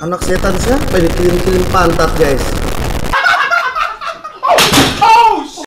anak setan siapa ini kirim-kirim pantat guys